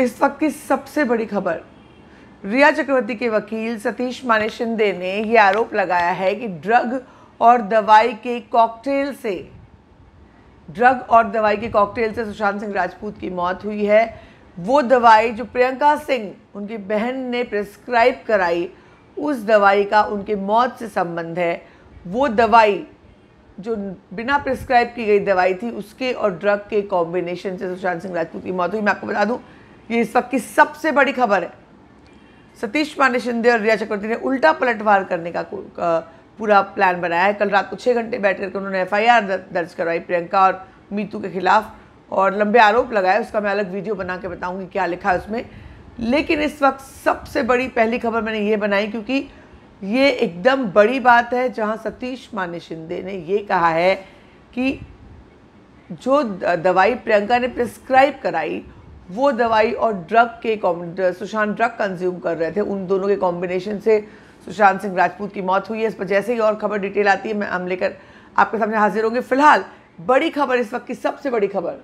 इस वक्त की सबसे बड़ी खबर रिया चक्रवर्ती के वकील सतीश माने शिंदे ने यह आरोप लगाया है कि ड्रग और दवाई के कॉकटेल से ड्रग और दवाई के कॉकटेल से सुशांत सिंह राजपूत की मौत हुई है वो दवाई जो प्रियंका सिंह उनकी बहन ने प्रिस्क्राइब कराई उस दवाई का उनके मौत से संबंध है वो दवाई जो बिना प्रिस्क्राइब की गई दवाई थी उसके और ड्रग के कॉम्बिनेशन से सुशांत सिंह राजपूत की मौत हुई मैं आपको बता दूं ये इस वक्त की सबसे बड़ी खबर है सतीश पांडे शिंदे और रिया चक्रवर्ती ने उल्टा पलटवार करने का पूरा प्लान बनाया है कल रात को छः घंटे बैठ करके उन्होंने एफ दर्ज करवाई प्रियंका और मीतू के खिलाफ और लंबे आरोप लगाए उसका मैं अलग वीडियो बना के बताऊंगी क्या लिखा है उसमें लेकिन इस वक्त सबसे बड़ी पहली खबर मैंने ये बनाई क्योंकि ये एकदम बड़ी बात है जहां सतीश माने शिंदे ने ये कहा है कि जो दवाई प्रियंका ने प्रिस्क्राइब कराई वो दवाई और ड्रग के सुशांत ड्रग कंज्यूम कर रहे थे उन दोनों के कॉम्बिनेशन से सुशांत सिंह राजपूत की मौत हुई है इस पर जैसे ही और खबर डिटेल आती है मैं हम लेकर आपके सामने हाजिर होंगे फिलहाल बड़ी खबर इस वक्त की सबसे बड़ी खबर